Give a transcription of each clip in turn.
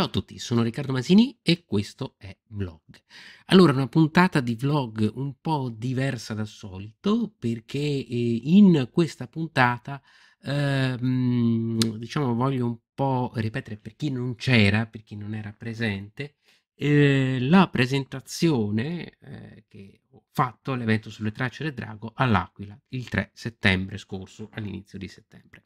Ciao a tutti, sono Riccardo Masini e questo è Vlog. Allora, una puntata di vlog un po' diversa dal solito perché eh, in questa puntata eh, diciamo voglio un po' ripetere per chi non c'era, per chi non era presente, eh, la presentazione eh, che ho fatto all'evento sulle tracce del drago all'Aquila il 3 settembre scorso, all'inizio di settembre.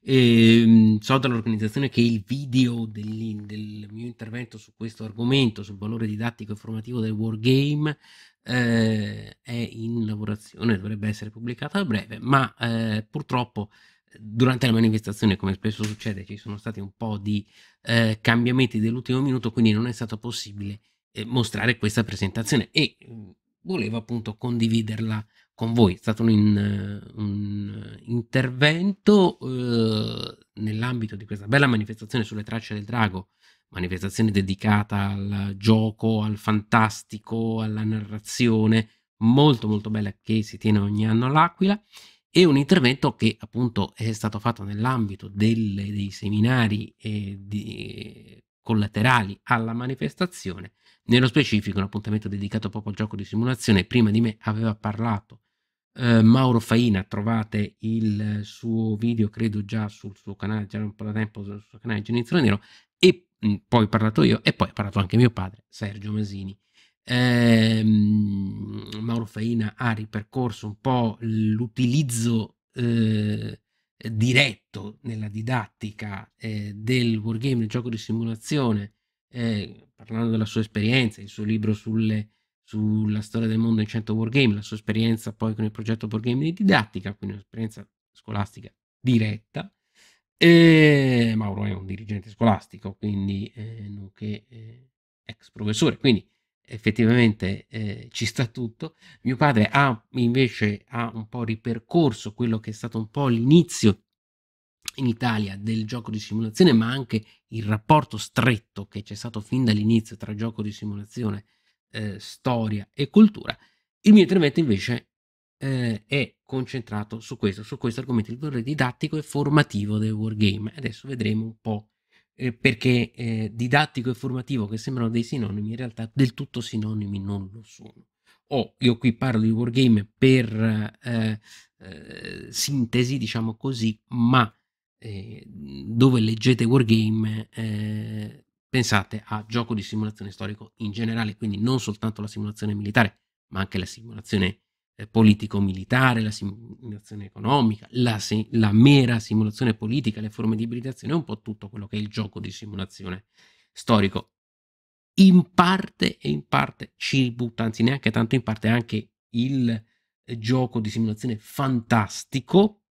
E, ehm, so dall'organizzazione che il video del, del mio intervento su questo argomento, sul valore didattico e formativo del wargame, eh, è in lavorazione, dovrebbe essere pubblicato a breve, ma eh, purtroppo durante la manifestazione, come spesso succede, ci sono stati un po' di eh, cambiamenti dell'ultimo minuto, quindi non è stato possibile eh, mostrare questa presentazione e mm, volevo appunto condividerla con voi, è stato un, un intervento eh, nell'ambito di questa bella manifestazione sulle tracce del drago, manifestazione dedicata al gioco, al fantastico, alla narrazione, molto molto bella che si tiene ogni anno all'Aquila e un intervento che appunto è stato fatto nell'ambito delle, dei seminari e di, collaterali alla manifestazione, nello specifico un appuntamento dedicato proprio al gioco di simulazione, prima di me aveva parlato eh, Mauro Faina, trovate il suo video, credo già sul suo canale, già un po' da tempo sul suo canale Genizio Nero, e mh, mm, poi ho parlato io e poi ha parlato anche mio padre, Sergio Masini. Eh, Mauro Faina ha ripercorso un po' l'utilizzo eh, diretto nella didattica eh, del wargame, del gioco di simulazione, eh, parlando della sua esperienza, il suo libro sulle sulla storia del mondo in 100 wargame, la sua esperienza poi con il progetto Wargame di didattica, quindi un'esperienza scolastica diretta. E ehm, Mauro è un dirigente scolastico, quindi eh, nonché eh, ex professore, quindi effettivamente eh, ci sta tutto. Mio padre ha invece ha un po' ripercorso quello che è stato un po' l'inizio in Italia del gioco di simulazione, ma anche il rapporto stretto che c'è stato fin dall'inizio tra gioco di simulazione e eh, storia e cultura. Il mio intervento invece eh, è concentrato su questo, su questo argomento, il valore didattico e formativo del wargame. Adesso vedremo un po' eh, perché eh, didattico e formativo, che sembrano dei sinonimi, in realtà del tutto sinonimi non lo sono. O oh, io qui parlo di wargame per eh, eh, sintesi, diciamo così, ma eh, dove leggete wargame pensate a gioco di simulazione storico in generale, quindi non soltanto la simulazione militare, ma anche la simulazione eh, politico-militare, la simulazione economica, la, si la, mera simulazione politica, le forme di ibridazione, un po' tutto quello che è il gioco di simulazione storico. In parte e in parte ci butta, anzi neanche tanto in parte, anche il eh, gioco di simulazione fantastico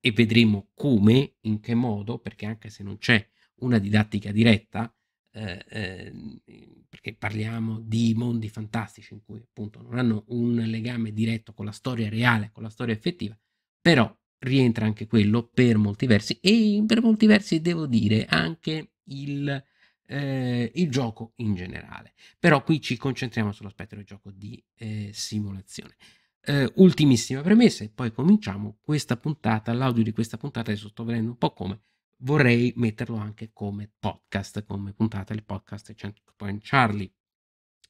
e vedremo come, in che modo, perché anche se non c'è una didattica diretta, eh, ehm, perché parliamo di mondi fantastici in cui appunto non hanno un legame diretto con la storia reale, con la storia effettiva, però rientra anche quello per molti versi e per molti versi devo dire anche il, eh, il gioco in generale. Però qui ci concentriamo sull'aspetto del gioco di eh, simulazione. Eh, ultimissima premessa e poi cominciamo questa puntata, l'audio di questa puntata adesso sto vedendo un po' come vorrei metterlo anche come podcast, come puntata del podcast Checkpoint Charlie.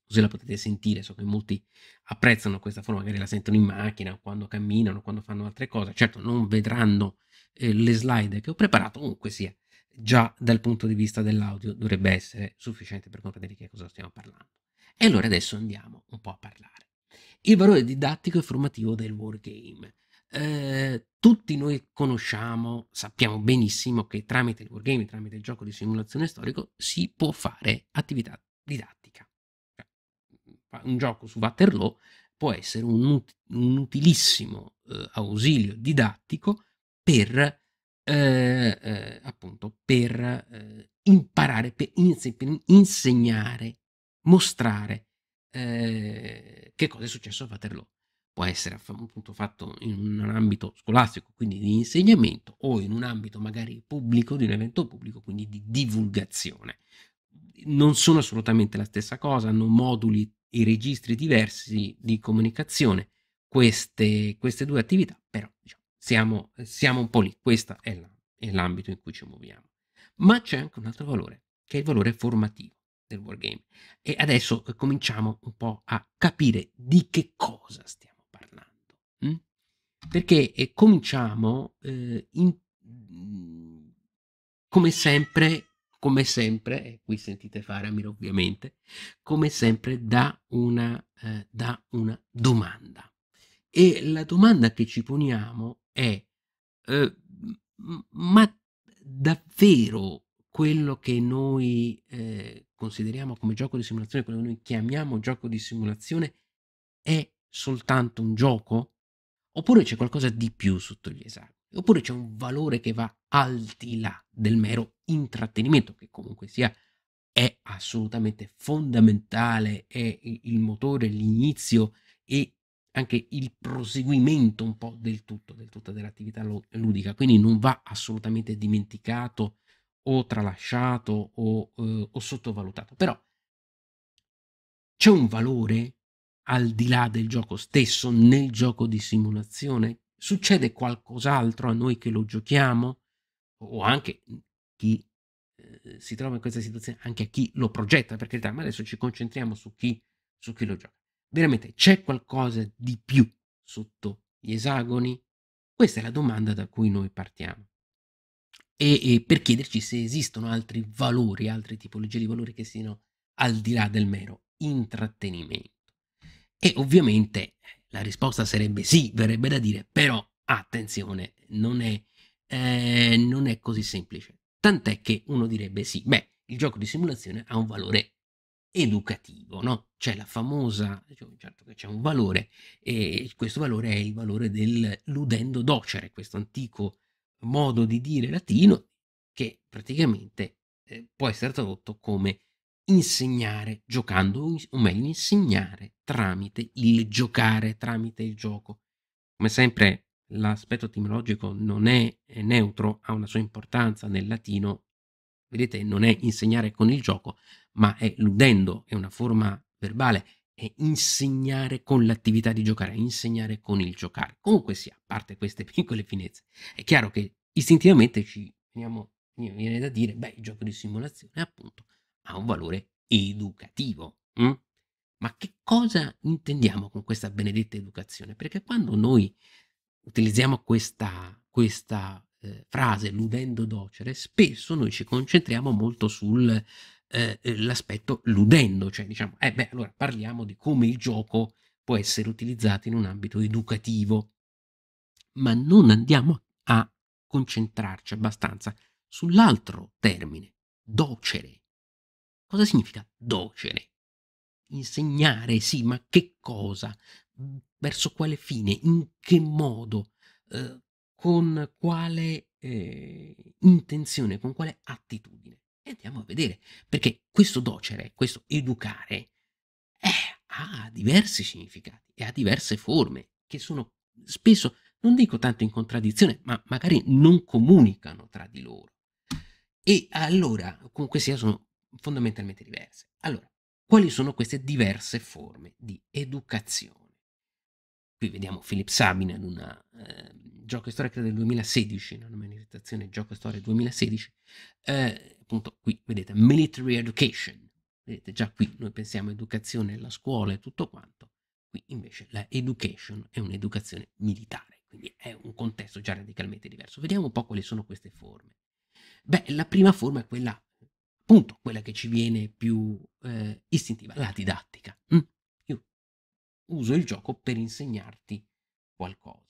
Così la potete sentire, so che molti apprezzano questa forma, magari la sentono in macchina, quando camminano, quando fanno altre cose. Certo, non vedranno eh, le slide che ho preparato, comunque sia, già dal punto di vista dell'audio dovrebbe essere sufficiente per comprendere di che cosa stiamo parlando. E allora adesso andiamo un po' a parlare. Il valore didattico e formativo del wargame. Ehm, tutti noi conosciamo, sappiamo benissimo che tramite il wargame, tramite il gioco di simulazione storico, si può fare attività didattica. Cioè, un gioco su Waterloo può essere un, un utilissimo eh, ausilio didattico per eh, eh, appunto per ehm, imparare, per, inse per, insegnare, mostrare ehm, che cosa è successo a Waterloo può essere appunto fatto in un ambito scolastico, quindi di insegnamento, o in un ambito magari pubblico, di un evento pubblico, quindi di divulgazione. Non sono assolutamente la stessa cosa, hanno moduli e registri diversi di comunicazione queste, queste due attività, però diciamo, siamo, siamo, un po' lì, questo è, l'ambito in cui ci muoviamo. Ma c'è anche un altro valore, che è il valore formativo del wargame. E adesso eh, cominciamo un po' a capire di che cosa stiamo Mm? Perché eh, cominciamo eh, in, mm, come sempre, come sempre, e qui sentite Faramir ovviamente, come sempre da una, eh, da una domanda. E la domanda che ci poniamo è, eh, ma davvero quello che noi eh, consideriamo come gioco di simulazione, quello che noi chiamiamo gioco di simulazione, è soltanto un gioco? Oppure c'è qualcosa di più sotto gli esami? Oppure c'è un valore che va al di là del mero intrattenimento, che comunque sia è assolutamente fondamentale, è il motore, l'inizio e anche il proseguimento un po' del tutto, del tutto dell'attività ludica, quindi non va assolutamente dimenticato o tralasciato o, eh, o sottovalutato, però c'è un valore al di là del gioco stesso, nel gioco di simulazione? Succede qualcos'altro a noi che lo giochiamo? O anche chi eh, si trova in questa situazione, anche a chi lo progetta, per carità, ma adesso ci concentriamo su chi, su chi lo gioca. Veramente c'è qualcosa di più sotto gli esagoni? Questa è la domanda da cui noi partiamo. E, e, per chiederci se esistono altri valori, altre tipologie di valori che siano al di là del mero intrattenimento. E ovviamente la risposta sarebbe sì, verrebbe da dire, però attenzione, non è, eh, non è così semplice. Tant'è che uno direbbe sì, beh, il gioco di simulazione ha un valore educativo, no? C'è la famosa, certo che c'è un valore, e questo valore è il valore del ludendo docere, questo antico modo di dire latino che praticamente eh, può essere tradotto come insegnare giocando, o meglio, insegnare tramite il giocare, tramite il gioco. Come sempre, l'aspetto etimologico non è neutro, ha una sua importanza nel latino. Vedete, non è insegnare con il gioco, ma è ludendo, è una forma verbale, è insegnare con l'attività di giocare, è insegnare con il giocare. Comunque sia, a parte queste piccole finezze, è chiaro che istintivamente ci veniamo, viene da dire, beh, il gioco di simulazione, appunto, ha un valore educativo. Mm? Ma che cosa intendiamo con questa benedetta educazione? Perché quando noi utilizziamo questa, questa eh, frase, ludendo docere, spesso noi ci concentriamo molto sull'aspetto eh, ludendo, cioè diciamo, eh beh, allora parliamo di come il gioco può essere utilizzato in un ambito educativo, ma non andiamo a concentrarci abbastanza sull'altro termine, docere, Cosa significa docere? Insegnare, sì, ma che cosa? Mm, verso quale fine? In che modo? Eh, con quale eh, intenzione? Con quale attitudine? E andiamo a vedere, perché questo docere, questo educare, eh, ha diversi significati e ha diverse forme che sono spesso, non dico tanto in contraddizione, ma magari non comunicano tra di loro. E allora, comunque sia, sono fondamentalmente diverse. Allora, quali sono queste diverse forme di educazione? Qui vediamo Philip Sabin in una eh, gioco e storia credo del 2016, in una manifestazione gioco e storia 2016, eh, appunto qui vedete military education, vedete già qui noi pensiamo educazione, alla scuola e tutto quanto, qui invece la education è un'educazione militare, quindi è un contesto già radicalmente diverso. Vediamo un po' quali sono queste forme. Beh, la prima forma è quella appunto quella che ci viene più eh, istintiva, la didattica. Mm? Io uso il gioco per insegnarti qualcosa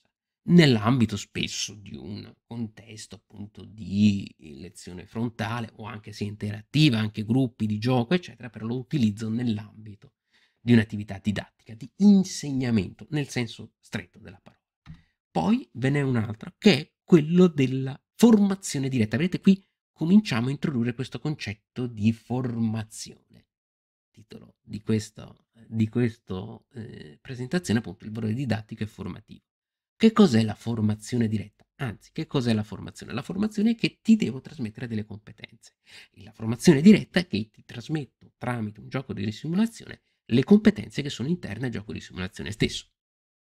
nell'ambito spesso di un contesto appunto di lezione frontale o anche se interattiva, anche gruppi di gioco, eccetera, però lo utilizzo nell'ambito di un'attività didattica, di insegnamento, nel senso stretto della parola. Poi ve n'è un altro, che è quello della formazione diretta. Vedete qui cominciamo a introdurre questo concetto di formazione. Il titolo di questa eh, presentazione appunto il valore didattico e formativo. Che cos'è la formazione diretta? Anzi, che cos'è la formazione? La formazione è che ti devo trasmettere delle competenze. E la formazione diretta è che ti trasmetto tramite un gioco di simulazione le competenze che sono interne al gioco di simulazione stesso.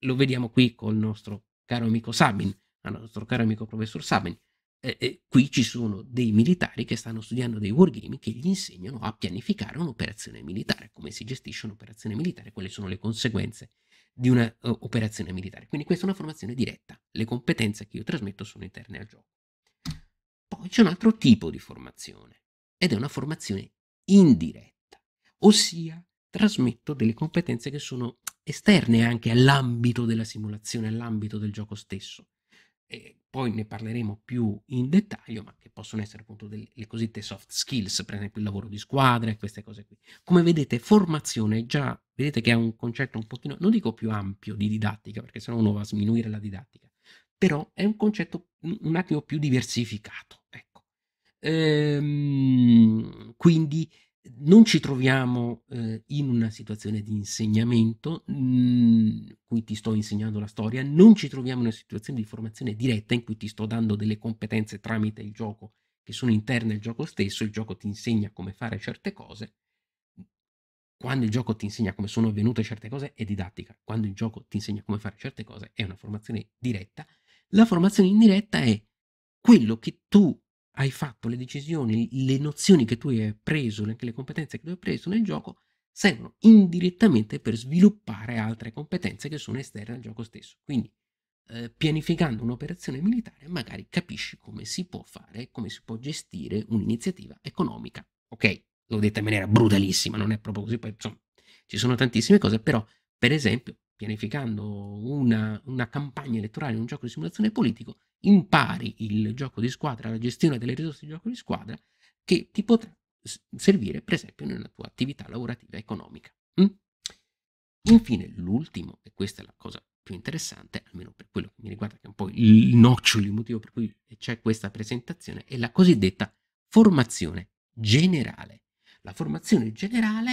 Lo vediamo qui col nostro caro amico Sabin, al nostro caro amico professor Sabin eh, qui ci sono dei militari che stanno studiando dei wargame che gli insegnano a pianificare un'operazione militare, come si gestisce un'operazione militare, quali sono le conseguenze di un'operazione eh, uh, militare. Quindi questa è una formazione diretta, le competenze che io trasmetto sono interne al gioco. Poi c'è un altro tipo di formazione ed è una formazione indiretta, ossia trasmetto delle competenze che sono esterne anche all'ambito della simulazione, all'ambito del gioco stesso e poi ne parleremo più in dettaglio, ma che possono essere appunto delle le cosiddette soft skills, per esempio il lavoro di squadra e queste cose qui. Come vedete, formazione già, vedete che è un concetto un pochino, non dico più ampio di didattica, perché sennò uno va a sminuire la didattica, però è un concetto un attimo più diversificato. Ecco. Ehm, quindi non ci troviamo eh, in una situazione di insegnamento, in mm, cui ti sto insegnando la storia, non ci troviamo in una situazione di formazione diretta, in cui ti sto dando delle competenze tramite il gioco che sono interne al gioco stesso, il gioco ti insegna come fare certe cose. Quando il gioco ti insegna come sono avvenute certe cose è didattica, quando il gioco ti insegna come fare certe cose è una formazione diretta. La formazione indiretta è quello che tu hai fatto le decisioni, le nozioni che tu hai preso, anche le competenze che tu hai preso nel gioco, servono indirettamente per sviluppare altre competenze che sono esterne al gioco stesso. Quindi, eh, pianificando un'operazione militare, magari capisci come si può fare, come si può gestire un'iniziativa economica. Ok, l'ho detta in maniera brutalissima, non è proprio così, poi insomma, ci sono tantissime cose, però, per esempio, pianificando una, una campagna elettorale in un gioco di simulazione politico, impari il gioco di squadra, la gestione delle risorse di gioco di squadra, che ti potrà servire per esempio nella tua attività lavorativa economica. Mm? Infine, l'ultimo, e questa è la cosa più interessante, almeno per quello che mi riguarda, che è un po' il nocciolo, il motivo per cui c'è questa presentazione, è la cosiddetta formazione generale. La formazione generale,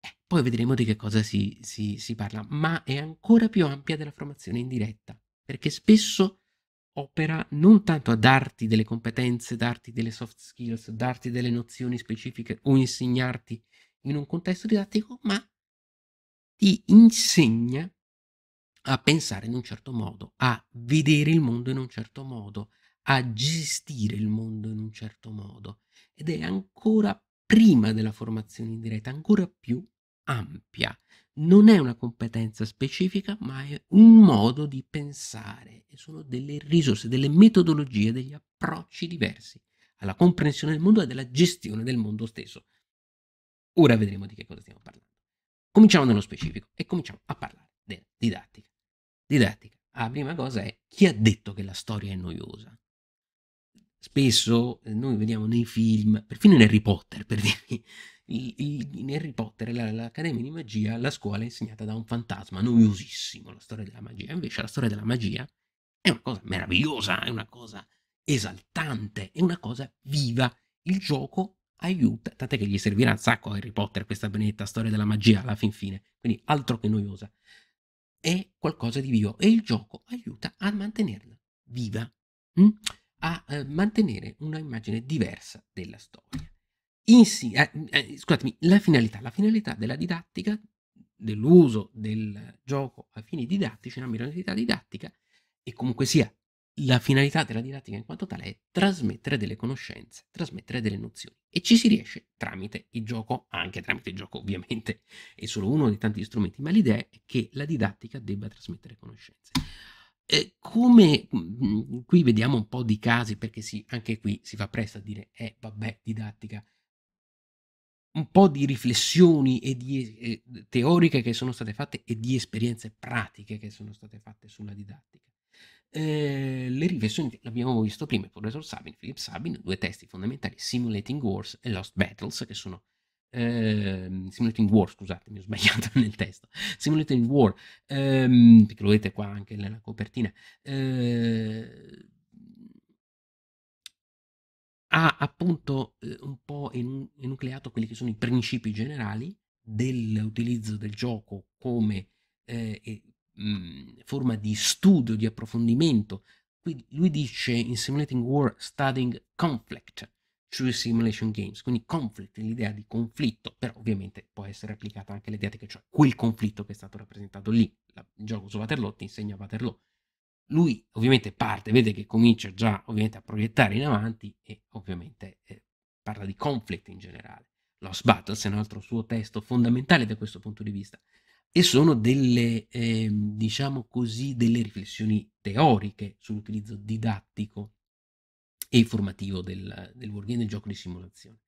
eh, poi vedremo di che cosa si, si, si parla, ma è ancora più ampia della formazione indiretta, perché spesso opera non tanto a darti delle competenze, darti delle soft skills, darti delle nozioni specifiche o insegnarti in un contesto didattico, ma ti insegna a pensare in un certo modo, a vedere il mondo in un certo modo, a gestire il mondo in un certo modo. Ed è ancora prima della formazione indiretta, ancora più ampia non è una competenza specifica, ma è un modo di pensare e sono delle risorse, delle metodologie, degli approcci diversi alla comprensione del mondo e della gestione del mondo stesso. Ora vedremo di che cosa stiamo parlando. Cominciamo nello specifico e cominciamo a parlare della didattica. Didattica, la prima cosa è chi ha detto che la storia è noiosa? Spesso eh, noi vediamo nei film, perfino in Harry Potter, per dirvi, in Harry Potter l'Accademia di Magia, la scuola è insegnata da un fantasma, noiosissimo la storia della magia. Invece la storia della magia è una cosa meravigliosa, è una cosa esaltante, è una cosa viva. Il gioco aiuta, tant'è che gli servirà un sacco a Harry Potter questa benedetta storia della magia alla fin fine, quindi altro che noiosa. È qualcosa di vivo e il gioco aiuta a mantenerla viva, mm? a eh, mantenere una immagine diversa della storia. Insi- eh, mm, eh, scusatemi, la finalità, la finalità della didattica, dell'uso del gioco a fini didattici, una finalità didattica, e comunque sia la finalità della didattica in quanto tale è trasmettere delle conoscenze, trasmettere delle nozioni e ci si riesce tramite il gioco, anche tramite il gioco ovviamente, è solo uno dei tanti strumenti, ma l'idea è che la didattica debba trasmettere conoscenze. Eh, come mm, qui vediamo un po' di casi perché si, anche qui si fa presto a dire eh vabbè didattica un po' di riflessioni e di, eh, teoriche che sono state fatte e di esperienze pratiche che sono state fatte sulla didattica. Eh, le riflessioni l'abbiamo visto prima, il professor Sabin, Philip Sabin, due testi fondamentali, Simulating Wars e Lost Battles, che sono eh, Simulating War, scusate, mi ho sbagliato nel testo, Simulating War, ehm, che lo vedete qua anche nella copertina, eh, ha appunto eh, un po' enucleato quelli che sono i principi generali dell'utilizzo del gioco come eh, mh, forma di studio, di approfondimento. Qui lui dice in Simulating War Studying Conflict through Simulation Games, quindi conflict, l'idea di conflitto, però ovviamente può essere applicata anche all'idea che cioè quel conflitto che è stato rappresentato lì. il gioco su Waterloo ti insegna Waterloo, lui ovviamente parte, vede che comincia già ovviamente a proiettare in avanti e ovviamente eh, parla di conflict in generale. Lost Battles è un altro suo testo fondamentale da questo punto di vista e sono delle, eh, diciamo così, delle riflessioni teoriche sull'utilizzo didattico e formativo del, del wargame, del gioco di simulazione.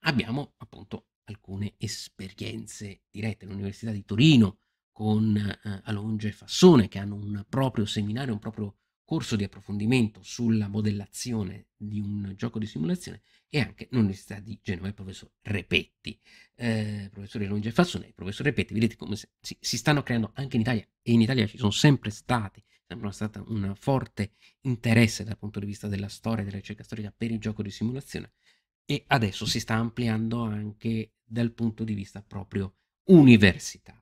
Abbiamo appunto alcune esperienze dirette all'Università di Torino, con eh, Alonge e Fassone che hanno un proprio seminario, un proprio corso di approfondimento sulla modellazione di un gioco di simulazione e anche l'Università di Genova, il professor Repetti, eh, professore Alonge e Fassone il professor Repetti, vedete come si, si stanno creando anche in Italia e in Italia ci sono sempre stati sempre stato un forte interesse dal punto di vista della storia e della ricerca storica per il gioco di simulazione e adesso si sta ampliando anche dal punto di vista proprio universitario.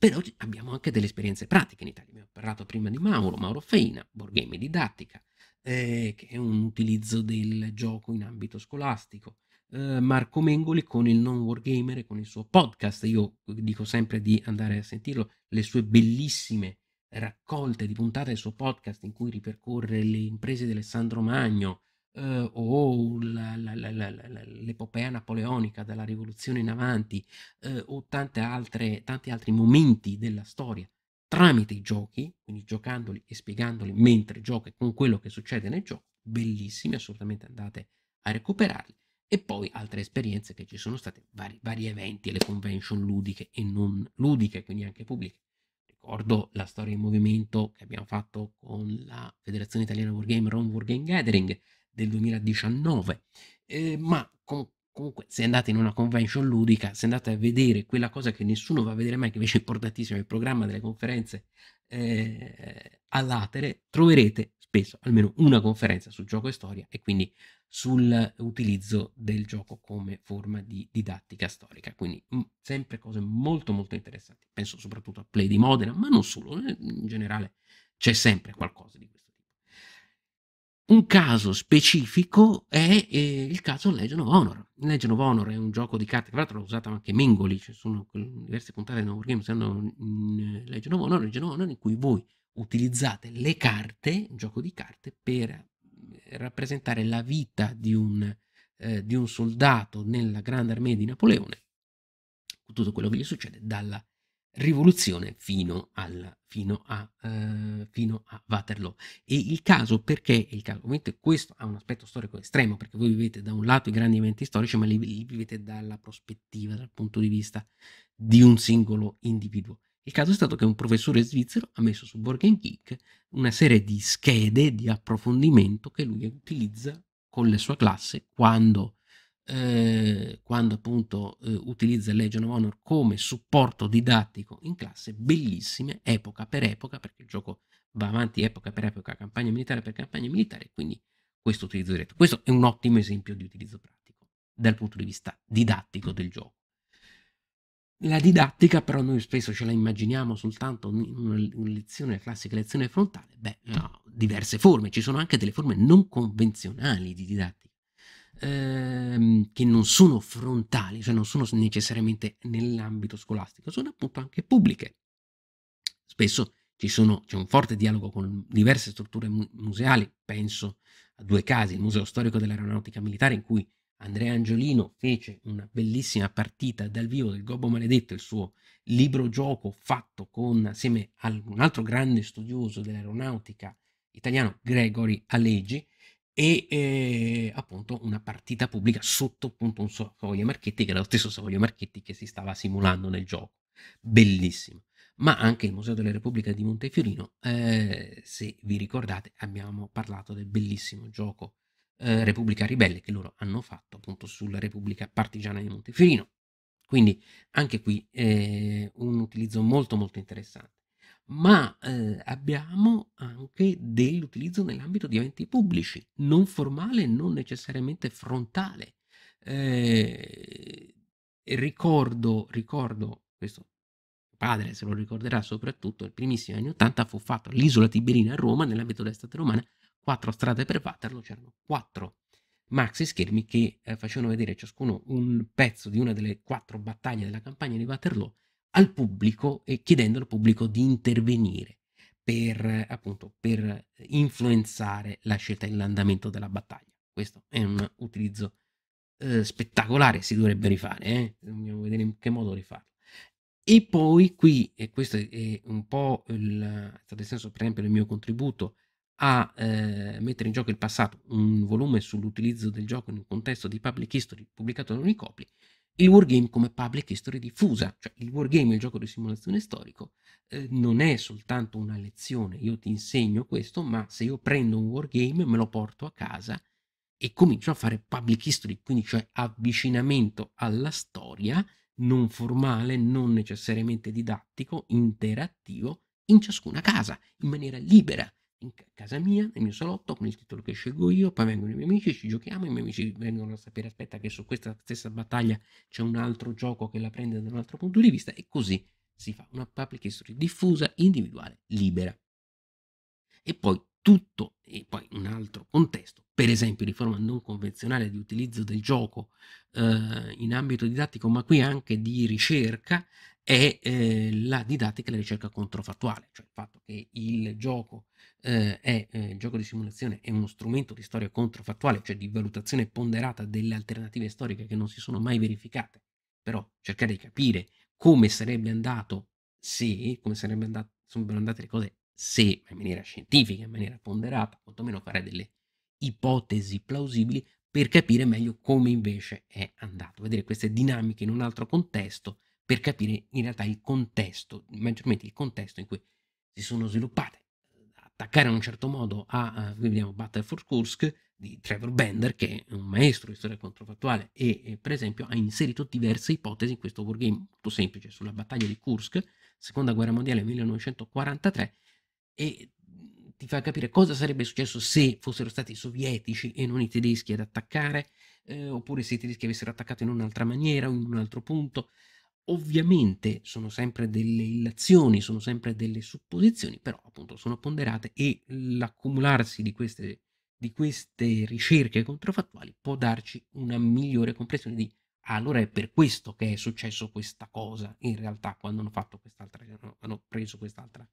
Però abbiamo anche delle esperienze pratiche in Italia. Abbiamo parlato prima di Mauro, Mauro Feina, Borghemi Didattica, eh, che è un utilizzo del gioco in ambito scolastico. Eh, Marco Mengoli con il non wargamer e con il suo podcast. Io dico sempre di andare a sentirlo, le sue bellissime raccolte di puntate del suo podcast in cui ripercorre le imprese di Alessandro Magno, eh, o l'epopea napoleonica dalla rivoluzione in avanti eh, o altre, tanti altri momenti della storia tramite i giochi, quindi giocandoli e spiegandoli mentre giochi con quello che succede nel gioco, bellissimi, assolutamente andate a recuperarli. E poi altre esperienze che ci sono state, vari, vari eventi, le convention ludiche e non ludiche, quindi anche pubbliche. Ricordo la storia in movimento che abbiamo fatto con la Federazione Italiana Wargame, Rome Wargame Gathering, del 2019, eh, ma con, comunque se andate in una convention ludica, se andate a vedere quella cosa che nessuno va a vedere mai, che invece è importantissima, il programma delle conferenze eh, all'atere, troverete spesso almeno una conferenza su gioco e storia e quindi sull'utilizzo del gioco come forma di didattica storica. Quindi mh, sempre cose molto molto interessanti. Penso soprattutto a Play di Modena, ma non solo, eh, in generale c'è sempre qualcosa di questo. Un caso specifico è eh, il caso Legend of Honor. Legend of Honor è un gioco di carte, tra l'altro l'ho usato anche Mingoli, ci cioè sono diverse puntate di No War Games hanno eh, Legend of Honor, Legend of Honor in cui voi utilizzate le carte, un gioco di carte, per eh, rappresentare la vita di un, eh, di un soldato nella grande armea di Napoleone, tutto quello che gli succede dalla rivoluzione fino, al, fino, a, eh, fino, a, Waterloo. E il caso perché, il caso, ovviamente questo ha un aspetto storico estremo, perché voi vivete da un lato i grandi eventi storici, ma li, li vivete dalla prospettiva, dal punto di vista di un singolo individuo. Il caso è stato che un professore svizzero ha messo su Borgen Kick una serie di schede di approfondimento che lui utilizza con la sua classe quando eh, quando appunto eh, utilizza Legion of Honor come supporto didattico in classe, bellissime, epoca per epoca, perché il gioco va avanti epoca per epoca, campagna militare per campagna militare, quindi questo utilizzo diretto. Questo è un ottimo esempio di utilizzo pratico dal punto di vista didattico del gioco. La didattica però noi spesso ce la immaginiamo soltanto in una lezione, la classica lezione frontale, beh, no, diverse forme, ci sono anche delle forme non convenzionali di didattica ehm, che non sono frontali, cioè non sono necessariamente nell'ambito scolastico, sono appunto anche pubbliche. Spesso sono, c'è un forte dialogo con diverse strutture museali, penso a due casi, il Museo Storico dell'Aeronautica Militare in cui Andrea Angiolino fece una bellissima partita dal vivo del Gobbo Maledetto, il suo libro gioco fatto con, assieme a un altro grande studioso dell'aeronautica italiano, Gregory Alleggi, e eh, appunto una partita pubblica sotto appunto un Savoia Marchetti che era lo stesso Savoia Marchetti che si stava simulando nel gioco bellissimo ma anche il Museo della Repubblica di Montefiorino eh, se vi ricordate abbiamo parlato del bellissimo gioco eh, Repubblica Ribelle che loro hanno fatto appunto sulla Repubblica Partigiana di Montefiorino quindi anche qui eh, un utilizzo molto molto interessante ma eh, abbiamo anche dell'utilizzo nell'ambito di eventi pubblici, non formale, non necessariamente frontale. Eh, ricordo, ricordo, questo padre se lo ricorderà soprattutto, il primissimo anni 80 fu fatto l'isola Tiberina a Roma nell'ambito dell'estate romana, quattro strade per Waterloo, c'erano quattro maxi schermi che eh, facevano vedere ciascuno un pezzo di una delle quattro battaglie della campagna di Waterloo al pubblico e chiedendo al pubblico di intervenire per, appunto, per influenzare la scelta e l'andamento della battaglia. Questo è un utilizzo eh, spettacolare, si dovrebbe rifare, eh? dobbiamo vedere in che modo rifarlo. E poi qui, e questo è un po' il, stato il senso per esempio del mio contributo a eh, mettere in gioco il passato, un volume sull'utilizzo del gioco in un contesto di public history pubblicato da Unicopli, il wargame come public history diffusa, cioè il wargame, il gioco di simulazione storico, eh, non è soltanto una lezione, io ti insegno questo, ma se io prendo un wargame me lo porto a casa e comincio a fare public history, quindi cioè avvicinamento alla storia non formale, non necessariamente didattico, interattivo in ciascuna casa, in maniera libera, in casa mia, nel mio salotto, con il titolo che scelgo io, poi vengono i miei amici, ci giochiamo, i miei amici vengono a sapere, aspetta che su questa stessa battaglia c'è un altro gioco che la prende da un altro punto di vista e così si fa una public history diffusa, individuale, libera. E poi tutto, e poi un altro contesto, per esempio di forma non convenzionale di utilizzo del gioco eh, in ambito didattico, ma qui anche di ricerca, è eh, la didattica e la ricerca controfattuale, cioè il fatto che il gioco, eh, è, eh, il gioco di simulazione è uno strumento di storia controfattuale, cioè di valutazione ponderata delle alternative storiche che non si sono mai verificate, però cercare di capire come sarebbe andato se, come sarebbe andato, sarebbero andate le cose se, in maniera scientifica, in maniera ponderata, quantomeno fare delle ipotesi plausibili per capire meglio come invece è andato, vedere queste dinamiche in un altro contesto per capire in realtà il contesto, maggiormente il contesto in cui si sono sviluppate. Attaccare in un certo modo a, uh, vediamo, Battle for Kursk di Trevor Bender, che è un maestro di storia controfattuale e, e per esempio ha inserito diverse ipotesi in questo wargame molto semplice sulla battaglia di Kursk, seconda guerra mondiale 1943, e ti fa capire cosa sarebbe successo se fossero stati i sovietici e non i tedeschi ad attaccare, eh, oppure se i tedeschi avessero attaccato in un'altra maniera o in un altro punto. Ovviamente sono sempre delle illazioni, sono sempre delle supposizioni, però appunto sono ponderate e l'accumularsi di queste, di queste ricerche controfattuali può darci una migliore comprensione di allora è per questo che è successo questa cosa in realtà quando hanno fatto quest'altra hanno preso quest'altra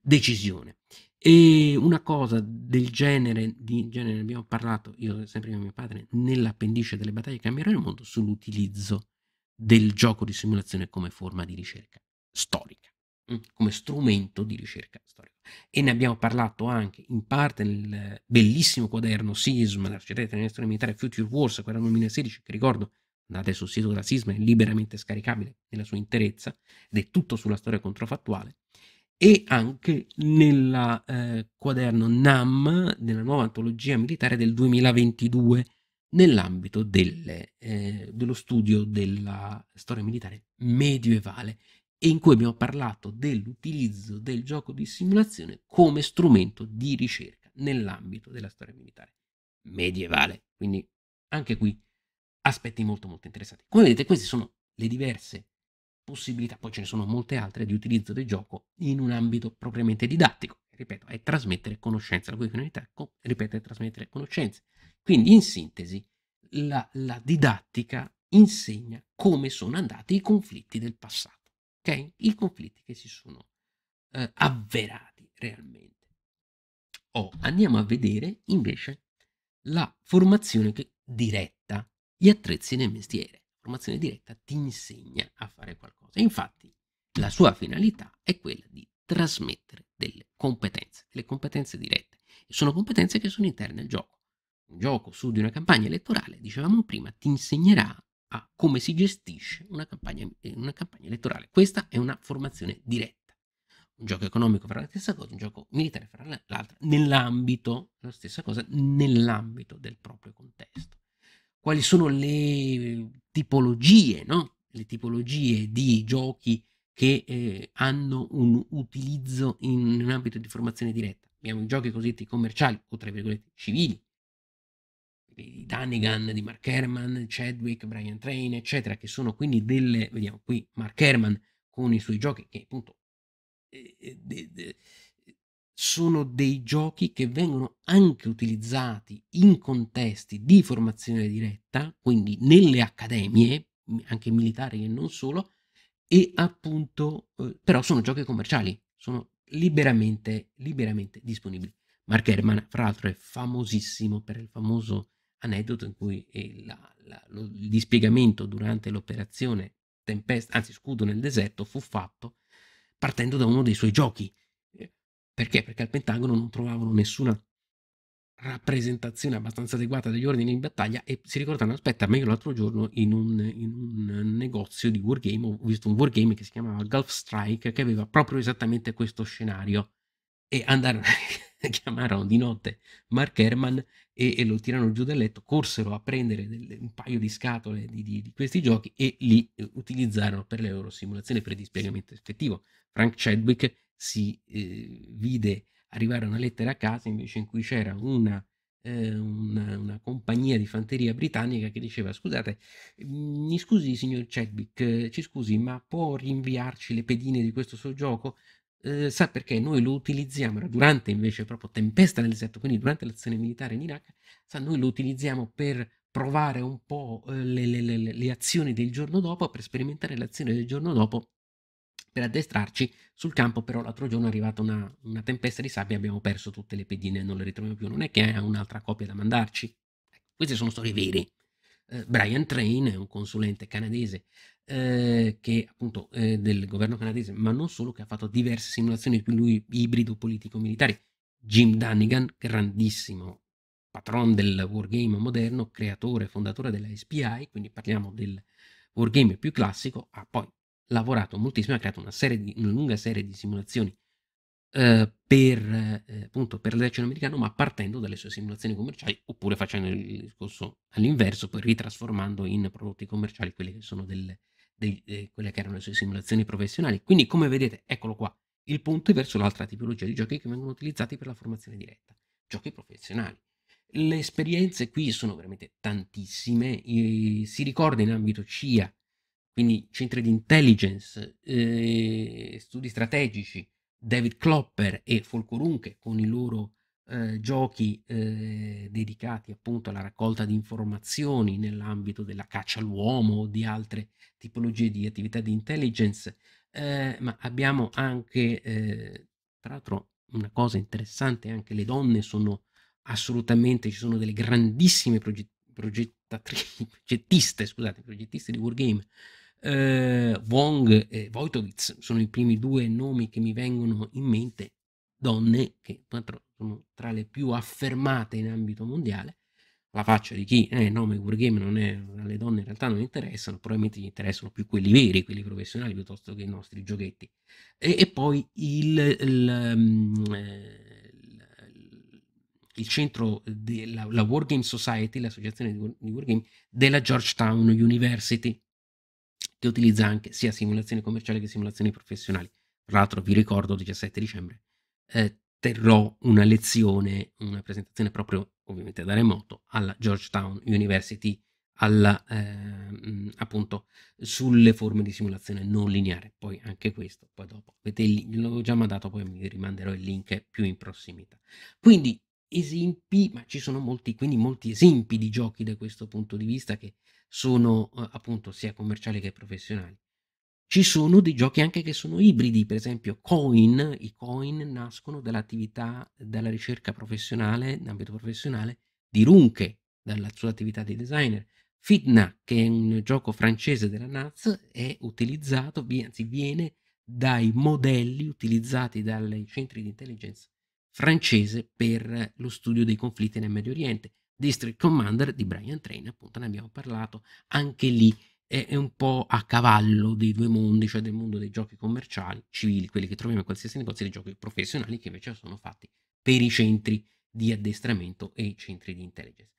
decisione e una cosa del genere di genere ne abbiamo parlato io sempre con mio padre nell'appendice delle battaglie che cambieranno il mondo sull'utilizzo del gioco di simulazione come forma di ricerca storica, mm, come strumento di ricerca storica. E ne abbiamo parlato anche in parte nel bellissimo quaderno SISM, l'architettura della storia militare Future Wars, quella 2016, che ricordo andate sul sito della SISM, è liberamente scaricabile nella sua interezza ed è tutto sulla storia controfattuale e anche nel eh, quaderno NAM, nella nuova antologia militare del 2022, nell'ambito delle, eh, dello studio della storia militare medievale e in cui abbiamo parlato dell'utilizzo del gioco di simulazione come strumento di ricerca nell'ambito della storia militare medievale. Quindi anche qui aspetti molto molto interessanti. Come vedete queste sono le diverse possibilità, poi ce ne sono molte altre, di utilizzo del gioco in un ambito propriamente didattico. Ripeto, è trasmettere conoscenze, la cui finalità, ripeto, è trasmettere conoscenze quindi, in sintesi, la, la didattica insegna come sono andati i conflitti del passato, okay? i conflitti che si sono eh, avverati realmente. Oh, andiamo a vedere invece la formazione che, diretta, gli attrezzi nel mestiere. La formazione diretta ti insegna a fare qualcosa. Infatti, la sua finalità è quella di trasmettere delle competenze, delle competenze dirette. E sono competenze che sono interne al gioco un gioco su di una campagna elettorale, dicevamo prima, ti insegnerà a come si gestisce una campagna, eh, una campagna elettorale. Questa è una formazione diretta. Un gioco economico farà la stessa cosa, un gioco militare farà l'altra, nell'ambito, la stessa cosa, nell'ambito del proprio contesto. Quali sono le tipologie, no? Le tipologie di giochi che eh, hanno un utilizzo in un ambito di formazione diretta. Abbiamo i giochi cosiddetti commerciali o tra virgolette civili, di Dunnigan, di Mark Herman, Chadwick, Brian Train, eccetera, che sono quindi delle, vediamo qui, Mark Herman con i suoi giochi, che appunto eh, eh de, de, sono dei giochi che vengono anche utilizzati in contesti di formazione diretta, quindi nelle accademie, anche militari e non solo, e appunto, eh, però sono giochi commerciali, sono liberamente, liberamente disponibili. Mark Herman, fra l'altro, è famosissimo per il famoso aneddoto in cui eh, la, la, lo, il dispiegamento durante l'operazione Tempesta, anzi Scudo nel deserto, fu fatto partendo da uno dei suoi giochi. Eh, perché? Perché al Pentagono non trovavano nessuna rappresentazione abbastanza adeguata degli ordini di battaglia e si ricordano, aspetta, ma io l'altro giorno in un, in un negozio di wargame ho visto un wargame che si chiamava Gulf Strike che aveva proprio esattamente questo scenario e andarono chiamarono di notte Mark Herman e, e, lo tirarono giù dal letto, corsero a prendere del, un paio di scatole di, di, di, questi giochi e li eh, utilizzarono per le loro simulazioni per il dispiegamento effettivo. Frank Chadwick si eh, vide arrivare una lettera a casa invece in cui c'era una, eh, una, una, compagnia di fanteria britannica che diceva scusate, mm, mi scusi signor Chadwick, eh, ci scusi ma può rinviarci le pedine di questo suo gioco? eh, sa perché noi lo utilizziamo, durante invece proprio tempesta nel deserto, quindi durante l'azione militare in Iraq, sa, noi lo utilizziamo per provare un po' eh, le, le, le, le azioni del giorno dopo, per sperimentare l'azione del giorno dopo per addestrarci sul campo, però l'altro giorno è arrivata una, una, tempesta di sabbia, abbiamo perso tutte le pedine e non le ritroviamo più. Non è che ha un'altra copia da mandarci. Queste sono storie vere. Eh, Brian Train, un consulente canadese eh, che appunto eh, del governo canadese, ma non solo, che ha fatto diverse simulazioni, lui ibrido politico-militare. Jim Dunnigan, grandissimo patron del wargame moderno, creatore e fondatore della SPI, quindi parliamo del wargame più classico, ha poi lavorato moltissimo, ha creato una, di, una lunga serie di simulazioni eh, per, eh, appunto, per l'esercito americano, ma partendo dalle sue simulazioni commerciali, oppure facendo il discorso all'inverso, poi ritrasformando in prodotti commerciali quelli che sono delle, dei, eh, quelle che erano le sue simulazioni professionali. Quindi come vedete, eccolo qua, il punto è verso l'altra tipologia di giochi che vengono utilizzati per la formazione diretta, giochi professionali. Le esperienze qui sono veramente tantissime, eh, si ricorda in ambito CIA, quindi centri di intelligence, eh, studi strategici, David Klopper e Folkorunke con i loro eh, giochi eh, dedicati appunto alla raccolta di informazioni nell'ambito della caccia all'uomo o di altre tipologie di attività di intelligence, eh, ma abbiamo anche, eh, tra l'altro, una cosa interessante, anche le donne sono assolutamente, ci sono delle grandissime proget- progettiste, scusate, progettiste di Wargame. Eh, Wong e Wojtowicz sono i primi due nomi che mi vengono in mente, donne che tra l'altro sono tra le più affermate in ambito mondiale, La faccia di chi, eh no, ma i wargame non è, alle donne in realtà non interessano, probabilmente gli interessano più quelli veri, quelli professionali, piuttosto che i nostri giochetti. E, e poi il, il, il, mm, eh, il centro della la Wargame Society, l'associazione di, di wargame della Georgetown University, che utilizza anche sia simulazioni commerciali che simulazioni professionali. Tra l'altro vi ricordo, 17 dicembre, eh, terrò una lezione, una presentazione proprio ovviamente da remoto alla Georgetown University alla, eh, appunto sulle forme di simulazione non lineare. Poi anche questo, poi dopo, avete, l'ho già mandato, poi vi rimanderò il link più in prossimità. Quindi esempi, ma ci sono molti, quindi molti esempi di giochi da questo punto di vista che sono eh, appunto sia commerciali che professionali. Ci sono dei giochi anche che sono ibridi, per esempio coin, i coin nascono dall'attività, dalla ricerca professionale, in ambito professionale, di Runke, dalla sua attività di designer. Fitna, che è un gioco francese della Naz, è utilizzato, anzi viene dai modelli utilizzati dai centri di intelligence francese per lo studio dei conflitti nel Medio Oriente. District Commander di Brian Train, appunto ne abbiamo parlato, anche lì è, è, un po' a cavallo dei due mondi, cioè del mondo dei giochi commerciali, civili, quelli che troviamo in qualsiasi negozio, dei giochi professionali che invece sono fatti per i centri di addestramento e i centri di intelligence.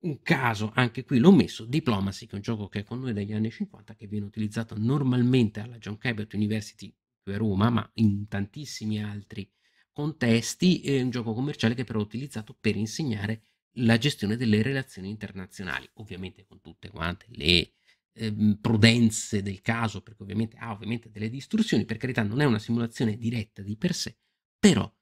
Un caso, anche qui l'ho messo, Diplomacy, che è un gioco che è con noi dagli anni 50, che viene utilizzato normalmente alla John Cabot University a Roma, ma in tantissimi altri contesti, è un gioco commerciale che però è utilizzato per insegnare la gestione delle relazioni internazionali, ovviamente con tutte quante le Ehm, prudenze del caso, perché ovviamente ha ovviamente delle distorsioni, per carità non è una simulazione diretta di per sé, però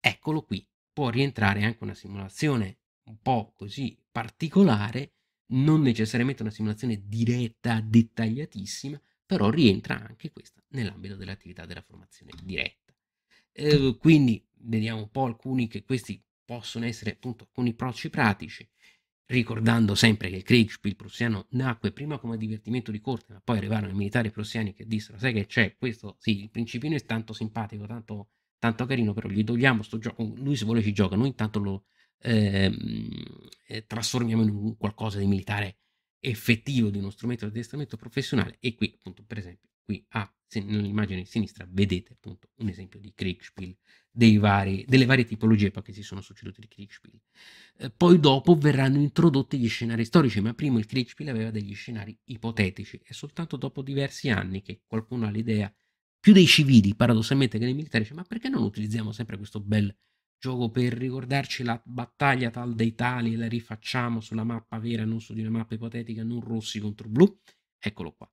eccolo qui, può rientrare anche una simulazione un po' così particolare, non necessariamente una simulazione diretta, dettagliatissima, però rientra anche questa nell'ambito dell'attività della formazione diretta. Eh, quindi vediamo un po' alcuni che questi possono essere appunto alcuni approcci pratici ricordando sempre che il Kriegspiel prussiano nacque prima come divertimento di corte, ma poi arrivarono i militari prussiani che dissero, sai che c'è, questo sì, il principino è tanto simpatico, tanto, tanto carino, però gli togliamo sto gioco, lui se vuole ci gioca, noi intanto lo ehm, eh, trasformiamo in un qualcosa di militare effettivo, di uno strumento di addestramento professionale e qui appunto per esempio, qui ha nell'immagine a sinistra vedete appunto un esempio di Kriegspiel, vari, delle varie tipologie che si sono succedute di Kriegspiel. Eh, poi dopo verranno introdotti gli scenari storici, ma prima il Kriegspiel aveva degli scenari ipotetici, è soltanto dopo diversi anni che qualcuno ha l'idea, più dei civili paradossalmente che dei militari, dice, ma perché non utilizziamo sempre questo bel gioco per ricordarci la battaglia tal dei tali e la rifacciamo sulla mappa vera, non su di una mappa ipotetica, non rossi contro blu? Eccolo qua.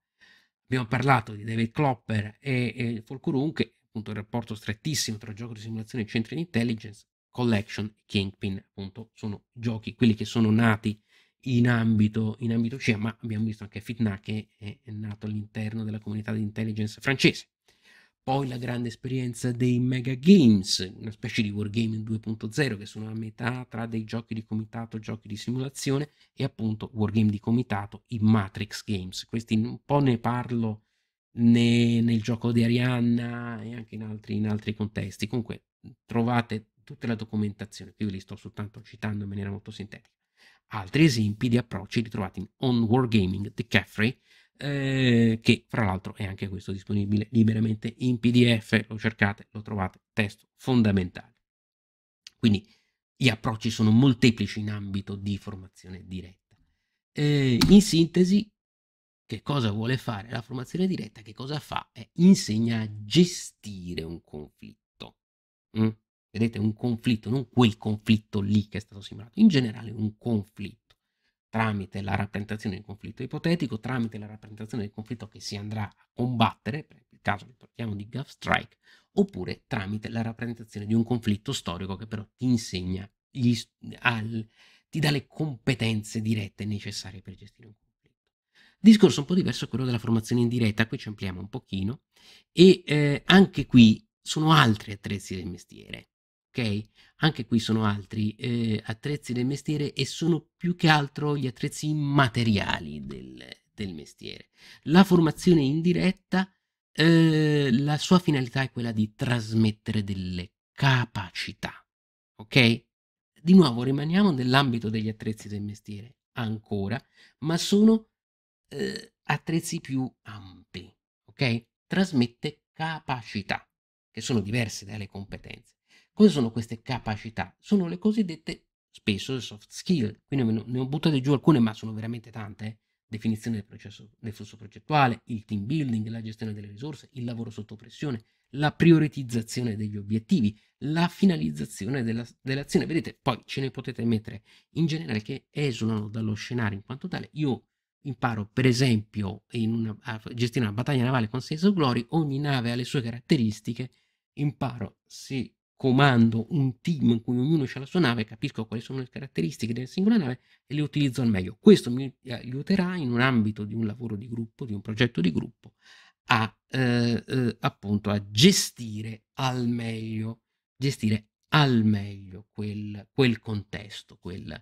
Abbiamo parlato di David Klopper e, e Folkurun, che appunto il rapporto strettissimo tra gioco di simulazione e centri di intelligence, Collection e Kingpin, appunto sono giochi, quelli che sono nati in ambito, in ambito CIA, ma abbiamo visto anche Fitna che è nato all'interno della comunità di intelligence francese. Poi la grande esperienza dei Mega Games, una specie di Wargaming 2.0 che sono a metà tra dei giochi di comitato, giochi di simulazione e appunto Wargame di comitato, i Matrix Games. Questi un po' ne parlo né nel gioco di Arianna e anche in altri, in altri contesti. Comunque trovate tutta la documentazione, qui ve li sto soltanto citando in maniera molto sintetica. Altri esempi di approcci li trovate in On Wargaming di Caffrey eh, che fra l'altro è anche questo disponibile liberamente in PDF, lo cercate, lo trovate, testo fondamentale. Quindi gli approcci sono molteplici in ambito di formazione diretta. Eh, in sintesi, che cosa vuole fare la formazione diretta? Che cosa fa? Eh, insegna a gestire un conflitto. Mm? Vedete, un conflitto, non quel conflitto lì che è stato simulato, in generale un conflitto tramite la rappresentazione di un conflitto ipotetico, tramite la rappresentazione del conflitto che si andrà a combattere, per il caso che di Gulf Strike, oppure tramite la rappresentazione di un conflitto storico che però ti insegna, gli, al, ti dà le competenze dirette necessarie per gestire un conflitto. Discorso un po' diverso è quello della formazione indiretta, qui ci ampliamo un pochino, e eh, anche qui sono altri attrezzi del mestiere, ok? anche qui sono altri eh, attrezzi del mestiere e sono più che altro gli attrezzi immateriali del, del mestiere. La formazione indiretta, eh, la sua finalità è quella di trasmettere delle capacità, ok? Di nuovo rimaniamo nell'ambito degli attrezzi del mestiere ancora, ma sono eh, attrezzi più ampi, ok? Trasmette capacità, che sono diverse dalle competenze. Cosa sono queste capacità? Sono le cosiddette spesso soft skill, quindi ne ho buttate giù alcune, ma sono veramente tante. Definizione del, processo, del flusso progettuale, il team building, la gestione delle risorse, il lavoro sotto pressione, la prioritizzazione degli obiettivi, la finalizzazione della, dell'azione. Vedete, poi ce ne potete mettere in generale che esulano dallo scenario in quanto tale. Io imparo, per esempio, una, a gestire una battaglia navale con senso of Glory, ogni nave ha le sue caratteristiche, imparo, sì, comando un team in cui ognuno ha la sua nave, capisco quali sono le caratteristiche della singola nave e le utilizzo al meglio. Questo mi aiuterà eh, in un ambito di un lavoro di gruppo, di un progetto di gruppo, a, eh, eh, appunto a gestire al meglio, gestire al meglio quel, quel contesto, quel,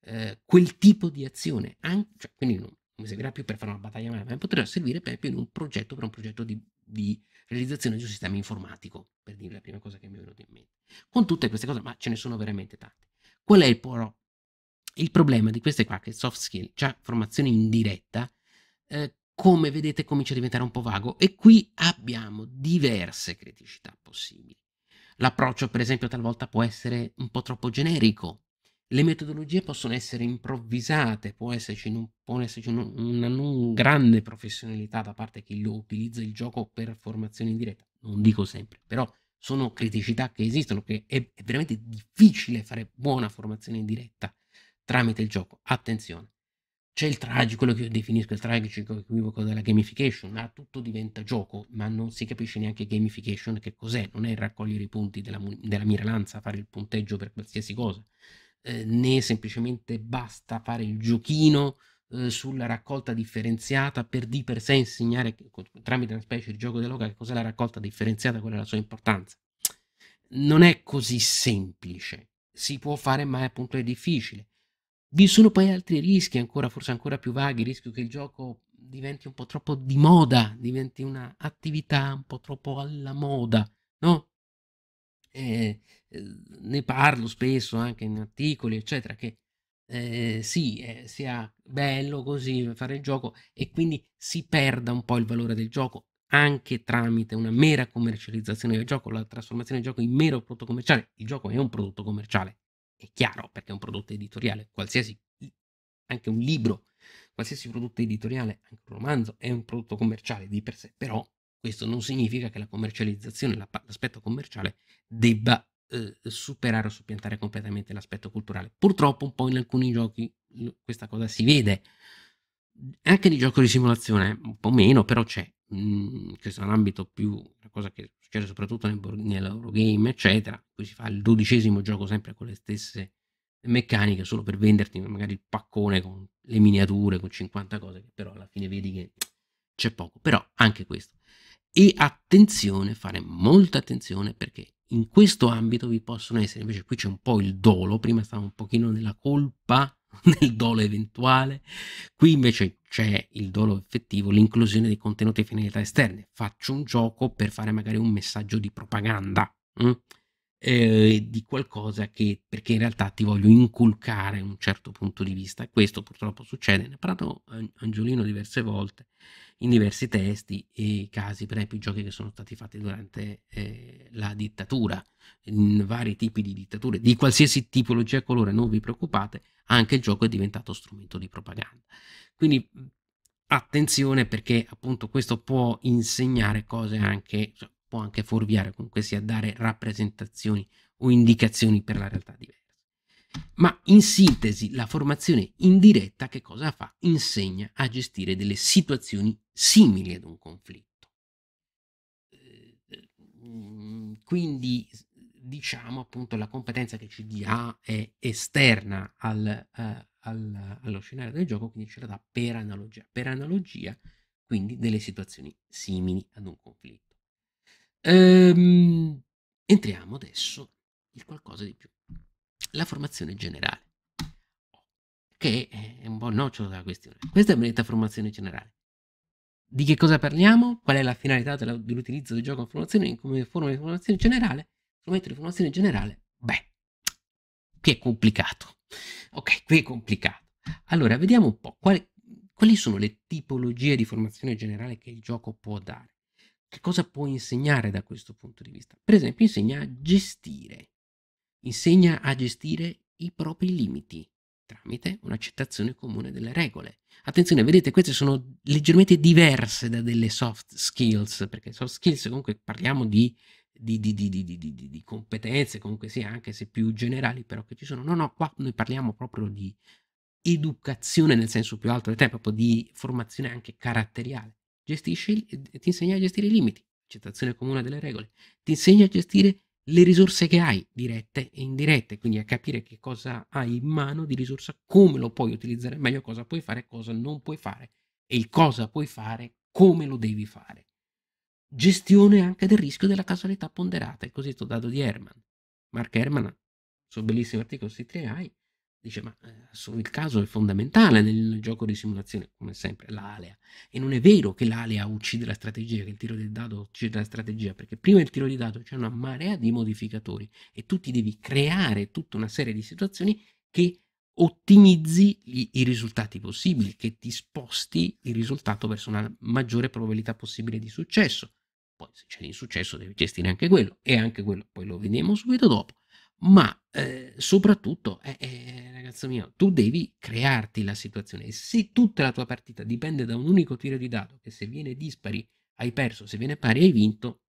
eh, quel, tipo di azione. Anche, cioè, quindi non mi servirà più per fare una battaglia ma potrà servire per esempio in un progetto, per un progetto di, di realizzazione di un sistema informatico, per dire la prima cosa che mi è venuta in mente. Con tutte queste cose, ma ce ne sono veramente tante. Qual è il, pro? il problema di queste qua, che soft skill, cioè formazione indiretta, eh, come vedete comincia a diventare un po' vago e qui abbiamo diverse criticità possibili. L'approccio, per esempio, talvolta può essere un po' troppo generico, le metodologie possono essere improvvisate, può esserci, un, può esserci un, una non grande professionalità da parte di chi lo utilizza il gioco per formazione in diretta, non dico sempre, però sono criticità che esistono, che è, è veramente difficile fare buona formazione in diretta tramite il gioco. Attenzione, c'è il tragico, quello che io definisco il tragico equivoco della gamification, ma tutto diventa gioco, ma non si capisce neanche gamification che cos'è, non è raccogliere i punti della, della mira lanza, fare il punteggio per qualsiasi cosa. Eh, né semplicemente basta fare il giochino eh, sulla raccolta differenziata per di per sé insegnare che, tramite una specie di gioco dell'oca che cos'è la raccolta differenziata, qual è la sua importanza. Non è così semplice, si può fare ma è appunto è difficile. Vi sono poi altri rischi, ancora, forse ancora più vaghi, il rischio che il gioco diventi un po' troppo di moda, diventi un'attività un po' troppo alla moda, no? Eh, Ehm, ne parlo spesso anche in articoli, eccetera, che eh, sì, eh, sia bello così fare il gioco e quindi si perda un po' il valore del gioco anche tramite una mera commercializzazione del gioco, la trasformazione del gioco in mero prodotto commerciale. Il gioco è un prodotto commerciale, è chiaro, perché è un prodotto editoriale, qualsiasi, anche un libro, qualsiasi prodotto editoriale, anche un romanzo, è un prodotto commerciale di per sé, però questo non significa che la commercializzazione, l'aspetto commerciale debba eh, superare o soppiantare completamente l'aspetto culturale. Purtroppo un po' in alcuni giochi questa cosa si vede, anche di gioco di simulazione, un po' meno, però c'è. Mm, questo è un ambito più, una cosa che succede soprattutto nel, nell'Eurogame, eccetera, qui si fa il dodicesimo gioco sempre con le stesse meccaniche solo per venderti magari il paccone con le miniature, con 50 cose, che però alla fine vedi che c'è poco, però anche questo. E attenzione, fare molta attenzione perché in questo ambito vi possono essere, invece qui c'è un po' il dolo, prima stavamo un pochino nella colpa, nel dolo eventuale, qui invece c'è il dolo effettivo, l'inclusione di contenuti e finalità esterne, faccio un gioco per fare magari un messaggio di propaganda, mh? Mm? eh, di qualcosa che, perché in realtà ti voglio inculcare un certo punto di vista. Questo purtroppo succede, ne parlato Angiolino diverse volte in diversi testi e casi, per esempio i giochi che sono stati fatti durante eh, la dittatura, in vari tipi di dittature, di qualsiasi tipologia e colore, non vi preoccupate, anche il gioco è diventato strumento di propaganda. Quindi attenzione perché appunto questo può insegnare cose anche, cioè, può anche fuorviare, comunque sia dare rappresentazioni o indicazioni per la realtà diversa. Ma in sintesi, la formazione indiretta che cosa fa? Insegna a gestire delle situazioni simili ad un conflitto. Ehm, quindi diciamo appunto la competenza che ci dia è esterna al, eh, al, allo scenario del gioco, quindi ce la dà per analogia, per analogia quindi delle situazioni simili ad un conflitto. Ehm, entriamo adesso in qualcosa di più. La formazione generale, che è un po' il nocciolo della questione. Questa è benedetta formazione generale. Di che cosa parliamo? Qual è la finalità dell'utilizzo del gioco in formazione come forma di formazione generale? Strumento di formazione generale? Beh, qui è complicato. Ok, qui è complicato. Allora, vediamo un po' quali, quali sono le tipologie di formazione generale che il gioco può dare. Che cosa può insegnare da questo punto di vista? Per esempio, insegna a gestire, insegna a gestire i propri limiti tramite un'accettazione comune delle regole. Attenzione, vedete, queste sono leggermente diverse da delle soft skills, perché soft skills comunque parliamo di, di, di, di competenze, comunque sia, anche se più generali, però che ci sono. No, no, qua noi parliamo proprio di educazione nel senso più alto del tempo, di formazione anche caratteriale gestisce, eh, ti insegna a gestire i limiti, accettazione comune delle regole, ti insegna a gestire le risorse che hai, dirette e indirette, quindi a capire che cosa hai in mano di risorsa, come lo puoi utilizzare meglio, cosa puoi fare e cosa non puoi fare, e il cosa puoi fare, come lo devi fare. Gestione anche del rischio della casualità ponderata, il cosiddetto dado di Herman. Mark Herman, suo bellissimo articolo su C3AI, Dice, ma eh, il caso è fondamentale nel gioco di simulazione, come sempre, l'alea. E non è vero che l'alea uccide la strategia, che il tiro del dado uccide la strategia, perché prima del tiro di dado c'è una marea di modificatori e tu ti devi creare tutta una serie di situazioni che ottimizzi gli, i risultati possibili, che ti sposti il risultato verso una maggiore probabilità possibile di successo. Poi se c'è l'insuccesso devi gestire anche quello e anche quello, poi lo vediamo subito dopo ma eh, soprattutto, eh, eh, ragazzo mio, tu devi crearti la situazione. E se tutta la tua partita dipende da un unico tiro di dado, che se viene dispari hai perso, se viene pari hai vinto,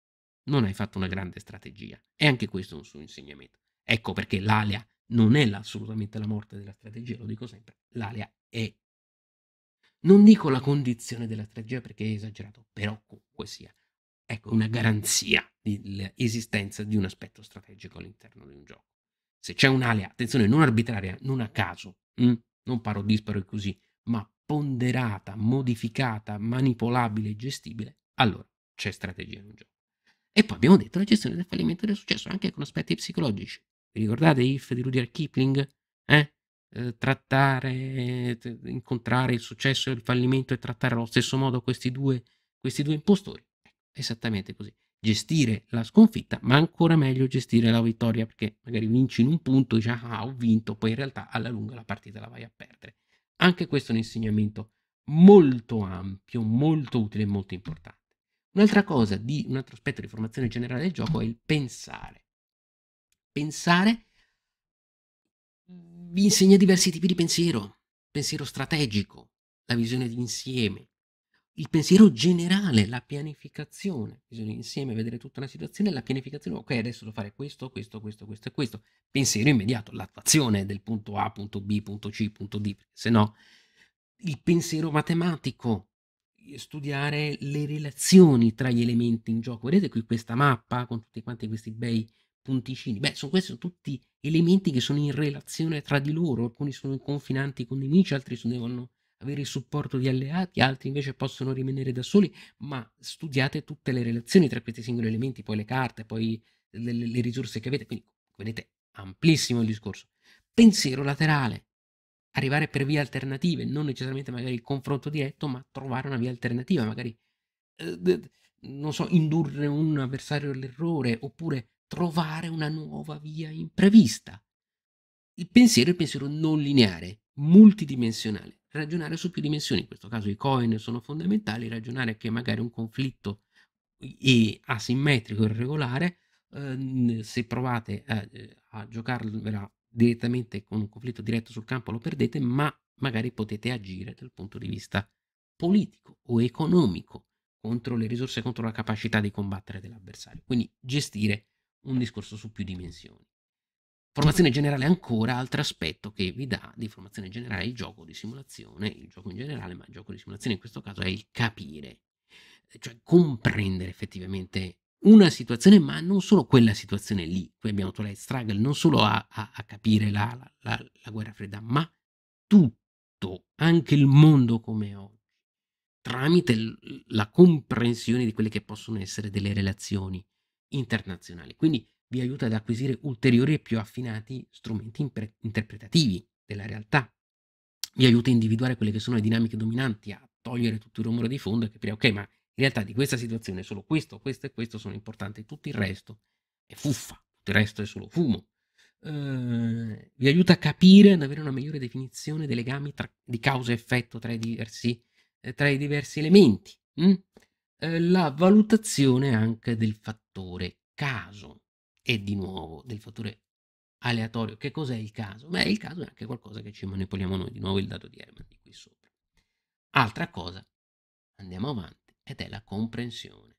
non hai fatto una grande strategia. E anche questo è un suo insegnamento. Ecco perché l'alea non è assolutamente la morte della strategia, lo dico sempre, l'alea è. Non dico la condizione della strategia perché è esagerato, però comunque sia ecco, una garanzia dell'esistenza di un aspetto strategico all'interno di un gioco. Se c'è un'alea, attenzione, non arbitraria, non a caso, mh? Mm, non paro disparo e così, ma ponderata, modificata, manipolabile e gestibile, allora c'è strategia in un gioco. E poi abbiamo detto la gestione del fallimento del successo anche con aspetti psicologici. Vi ricordate If di Rudyard Kipling? Eh? Eh, trattare, incontrare il successo e il fallimento e trattare allo stesso modo questi due, questi due impostori esattamente così. Gestire la sconfitta, ma ancora meglio gestire la vittoria, perché magari vinci in un punto, dici ah ho vinto, poi in realtà alla lunga la partita la vai a perdere. Anche questo è un insegnamento molto ampio, molto utile e molto importante. Un'altra cosa, di, un altro aspetto di formazione generale del gioco è il pensare. Pensare vi insegna diversi tipi di pensiero, pensiero strategico, la visione di insieme, il pensiero generale, la pianificazione. Bisogna insieme vedere tutta la situazione, la pianificazione, ok, adesso devo fare questo, questo, questo, questo e questo. Pensiero immediato, l'attuazione del punto A, punto B, punto C, punto D, se no il pensiero matematico, eh, studiare le relazioni tra gli elementi in gioco. Vedete qui questa mappa con tutti quanti questi bei punticini? Beh, sono questi sono tutti elementi che sono in relazione tra di loro, alcuni sono confinanti con nemici, altri sono, devono avere il supporto di alleati, altri invece possono rimanere da soli, ma studiate tutte le relazioni tra questi singoli elementi, poi le carte, poi le, le risorse che avete, quindi vedete amplissimo il discorso. Pensiero laterale, arrivare per vie alternative, non necessariamente magari il confronto diretto, ma trovare una via alternativa, magari eh, non so, indurre un avversario all'errore, oppure trovare una nuova via imprevista. Il pensiero è il pensiero non lineare, multidimensionale ragionare su più dimensioni, in questo caso i coin sono fondamentali, ragionare che magari un conflitto è asimmetrico, irregolare, ehm, se provate a, eh, eh, a giocarvela direttamente con un conflitto diretto sul campo lo perdete, ma magari potete agire dal punto di vista politico o economico contro le risorse, contro la capacità di combattere dell'avversario. Quindi gestire un discorso su più dimensioni. Formazione generale ancora, altro aspetto che vi dà di formazione generale il gioco di simulazione, il gioco in generale, ma il gioco di simulazione in questo caso è il capire, eh, cioè comprendere effettivamente una situazione, ma non solo quella situazione lì. Qui abbiamo Twilight Struggle, non solo a, a, a capire la, la, la, la guerra fredda, ma tutto, anche il mondo come oggi, tramite l- la comprensione di quelle che possono essere delle relazioni internazionali. Quindi vi aiuta ad acquisire ulteriori e più affinati strumenti interpretativi della realtà. Vi aiuta a individuare quelle che sono le dinamiche dominanti, a togliere tutto il rumore di fondo e capire, ok, ma in realtà di questa situazione solo questo, questo e questo sono importanti, tutto il resto è fuffa, tutto il resto è solo fumo. Uh, vi aiuta a capire, ad avere una migliore definizione dei legami tra, di causa e effetto tra i diversi, eh, tra i diversi elementi. Mm? Uh, la valutazione anche del fattore caso e di nuovo del fattore aleatorio. Che cos'è il caso? Beh, il caso è anche qualcosa che ci manipoliamo noi, di nuovo il dato di Herman di qui sopra. Altra cosa, andiamo avanti, ed è la comprensione.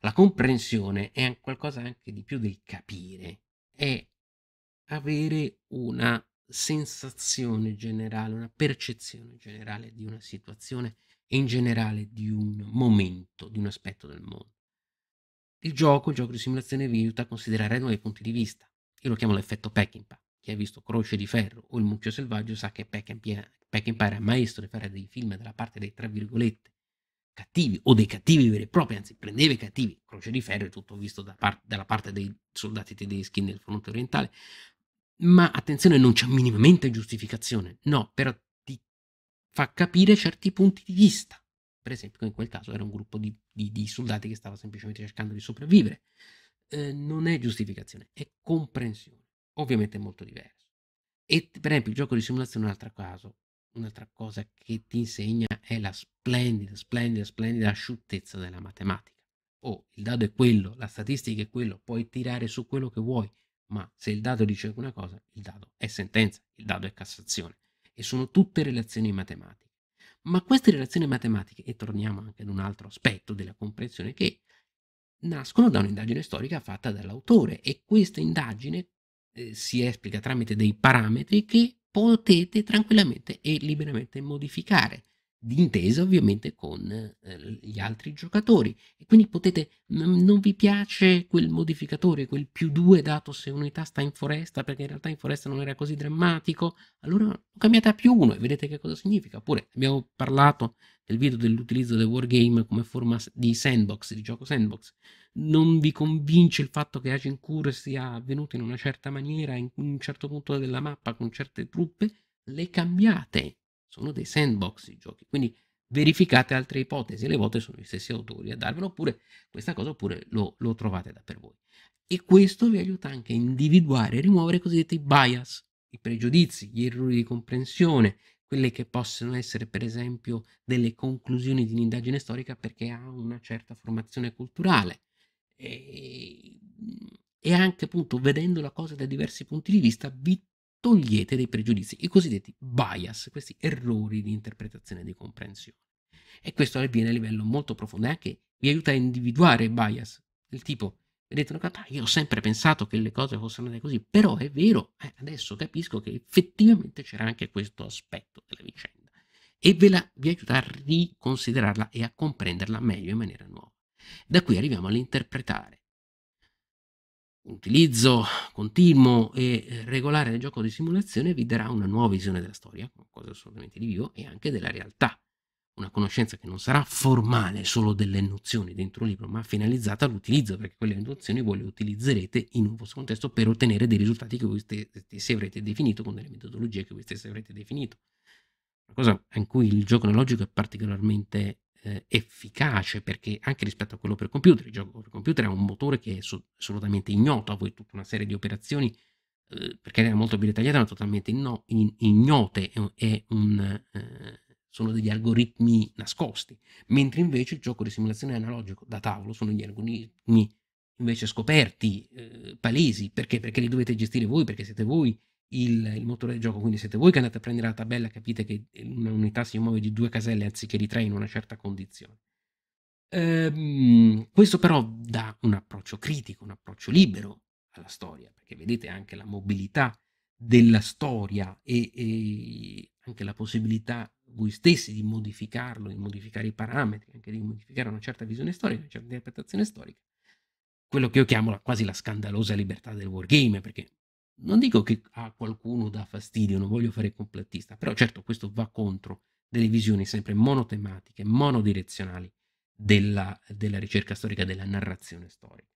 La comprensione è qualcosa anche di più del capire, è avere una sensazione generale, una percezione generale di una situazione e in generale di un momento, di un aspetto del mondo. Il gioco, il gioco di simulazione, vi aiuta a considerare nuovi punti di vista. Io lo chiamo l'effetto Peckinpah. Chi ha visto Croce di Ferro o Il Mucchio Selvaggio sa che Peckinpah era maestro di fare dei film dalla parte dei tra virgolette cattivi o dei cattivi veri e propri, anzi prendeva i cattivi, Croce di Ferro è tutto visto da par- dalla parte dei soldati tedeschi nel fronte orientale, ma attenzione, non c'è minimamente giustificazione, no, però ti fa capire certi punti di vista. Per esempio, in quel caso era un gruppo di, di, di soldati che stava semplicemente cercando di sopravvivere. Eh, non è giustificazione, è comprensione. Ovviamente è molto diverso. E per esempio il gioco di simulazione è un altro caso. Un'altra cosa che ti insegna è la splendida, splendida, splendida asciuttezza della matematica. Oh, il dado è quello, la statistica è quello, puoi tirare su quello che vuoi, ma se il dado dice una cosa, il dado è sentenza, il dado è Cassazione. E sono tutte relazioni matematiche. Ma queste relazioni matematiche, e torniamo anche ad un altro aspetto della comprensione che nascono da un'indagine storica fatta dall'autore e questa indagine eh, si esplica tramite dei parametri che potete tranquillamente e liberamente modificare d'intesa ovviamente con eh, gli altri giocatori e quindi potete non vi piace quel modificatore quel più 2 dato se un'unità sta in foresta perché in realtà in foresta non era così drammatico allora cambiate a più 1 e vedete che cosa significa oppure abbiamo parlato nel video dell'utilizzo del wargame come forma di sandbox di gioco sandbox non vi convince il fatto che Agincourt sia avvenuto in una certa maniera in un certo punto della mappa con certe truppe le cambiate sono dei sandbox i giochi, quindi verificate altre ipotesi, le volte sono gli stessi autori a darvelo, oppure questa cosa oppure lo, lo trovate da per voi. E questo vi aiuta anche a individuare e rimuovere i cosiddetti bias, i pregiudizi, gli errori di comprensione, quelle che possono essere per esempio delle conclusioni di un'indagine storica perché ha una certa formazione culturale. E, e anche appunto vedendo la cosa da diversi punti di vista vi togliete dei pregiudizi, i cosiddetti bias, questi errori di interpretazione e di comprensione. E questo avviene a livello molto profondo e anche vi aiuta a individuare i bias, il tipo, vedete, ah, io ho sempre pensato che le cose fossero andate così, però è vero, eh, adesso capisco che effettivamente c'era anche questo aspetto della vicenda e ve la, vi aiuta a riconsiderarla e a comprenderla meglio in maniera nuova. Da qui arriviamo all'interpretare utilizzo continuo e regolare del gioco di simulazione vi darà una nuova visione della storia, qualcosa assolutamente di vivo, e anche della realtà. Una conoscenza che non sarà formale solo delle nozioni dentro un libro, ma finalizzata all'utilizzo, perché quelle nozioni voi le utilizzerete in un vostro contesto per ottenere dei risultati che voi stessi avrete definito con delle metodologie che voi stessi avrete definito. Una cosa in cui il gioco analogico è particolarmente eh, efficace perché anche rispetto a quello per computer, il gioco per computer ha un motore che è so- assolutamente ignoto a voi, tutta una serie di operazioni eh, perché era molto più dettagliata ma totalmente inno- in- ignote, un, eh, sono degli algoritmi nascosti, mentre invece il gioco di simulazione analogico da tavolo sono gli algoritmi invece scoperti, eh, palesi, perché? Perché li dovete gestire voi, perché siete voi il, il, motore del gioco, quindi siete voi che andate a prendere la tabella, capite che eh, un'unità si muove di due caselle anziché di tre in una certa condizione. Ehm, questo però dà un approccio critico, un approccio libero alla storia, perché vedete anche la mobilità della storia e, e anche la possibilità voi stessi di modificarlo, di modificare i parametri, anche di modificare una certa visione storica, una certa interpretazione storica. Quello che io chiamo la, quasi la scandalosa libertà del wargame, perché non dico che a qualcuno dà fastidio, non voglio fare complettista, però certo questo va contro delle visioni sempre monotematiche, monodirezionali della, della ricerca storica, della narrazione storica.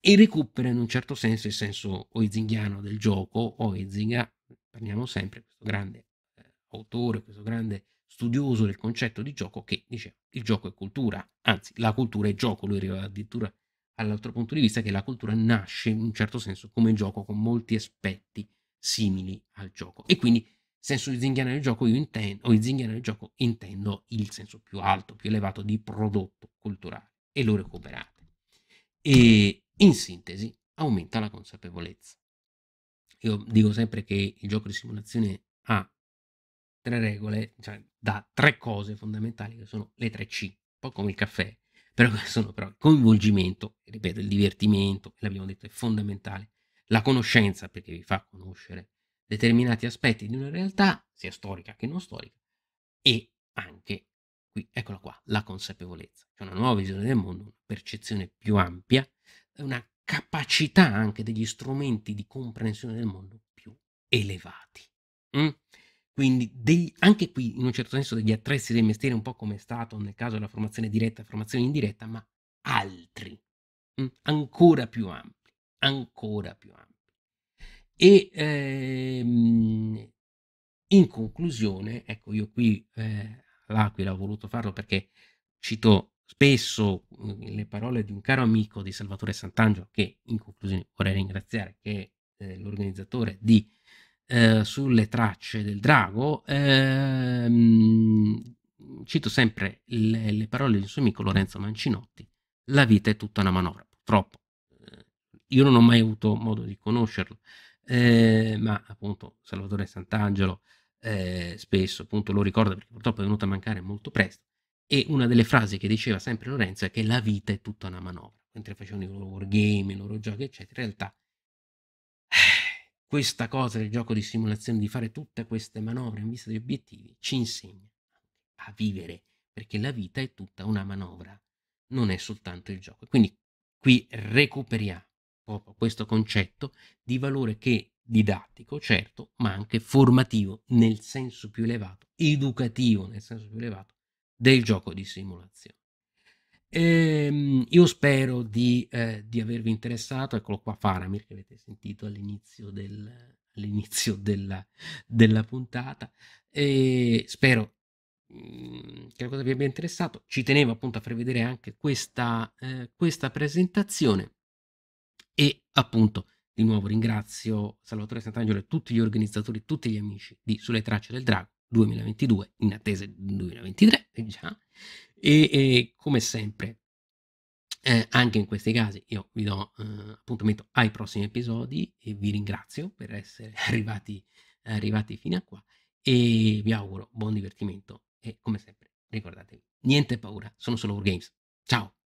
E recupera in un certo senso il senso oizingiano del gioco. Oizinga, parliamo sempre, questo grande eh, autore, questo grande studioso del concetto di gioco che diceva il gioco è cultura, anzi la cultura è gioco, lui arriva addirittura all'altro punto di vista che la cultura nasce in un certo senso come gioco con molti aspetti simili al gioco e quindi senso di zinghiana nel gioco io intendo o zinghiana del gioco intendo il senso più alto più elevato di prodotto culturale e lo recuperate e in sintesi aumenta la consapevolezza io dico sempre che il gioco di simulazione ha tre regole cioè da tre cose fondamentali che sono le tre C un po' come il caffè però, sono però il coinvolgimento, ripeto, il divertimento, l'abbiamo detto, è fondamentale. La conoscenza, perché vi fa conoscere determinati aspetti di una realtà, sia storica che non storica, e anche, qui, eccola qua, la consapevolezza. C'è una nuova visione del mondo, una percezione più ampia, una capacità anche degli strumenti di comprensione del mondo più elevati. Mm? Quindi degli, anche qui, in un certo senso, degli attrezzi del mestiere, un po' come è stato nel caso della formazione diretta e formazione indiretta, ma altri, mh? Mm, ancora più ampi, ancora più ampi. E ehm, in conclusione, ecco, io qui eh, all'Aquila ho voluto farlo perché cito spesso mm, le parole di un caro amico di Salvatore Sant'Angelo, che in conclusione vorrei ringraziare, che è eh, l'organizzatore di eh, sulle tracce del drago, ehm, cito sempre le, le, parole del suo amico Lorenzo Mancinotti, la vita è tutta una manovra, purtroppo. Eh, io non ho mai avuto modo di conoscerlo, eh, ma appunto Salvatore Sant'Angelo eh, spesso appunto lo ricorda perché purtroppo è venuto a mancare molto presto e una delle frasi che diceva sempre Lorenzo è che la vita è tutta una manovra, mentre facevano i loro wargame, i loro giochi eccetera, in realtà questa cosa del gioco di simulazione, di fare tutte queste manovre in vista di obiettivi, ci insegna a vivere, perché la vita è tutta una manovra, non è soltanto il gioco. Quindi qui recuperiamo proprio questo concetto di valore che didattico, certo, ma anche formativo nel senso più elevato, educativo nel senso più elevato del gioco di simulazione. Ehm, io spero di, eh, di, avervi interessato, eccolo qua Faramir che avete sentito all'inizio, del, all'inizio della, della, puntata e spero mh, mm, che la cosa vi abbia interessato. Ci tenevo appunto a far vedere anche questa, eh, questa presentazione e appunto di nuovo ringrazio Salvatore Sant'Angelo e tutti gli organizzatori, tutti gli amici di Sulle Tracce del Drago 2022 in attesa del 2023 già, e, e come sempre eh, anche in questi casi io vi do eh, appuntamento ai prossimi episodi e vi ringrazio per essere arrivati, arrivati fino a qua e vi auguro buon divertimento e come sempre ricordatevi niente paura sono solo Wargames ciao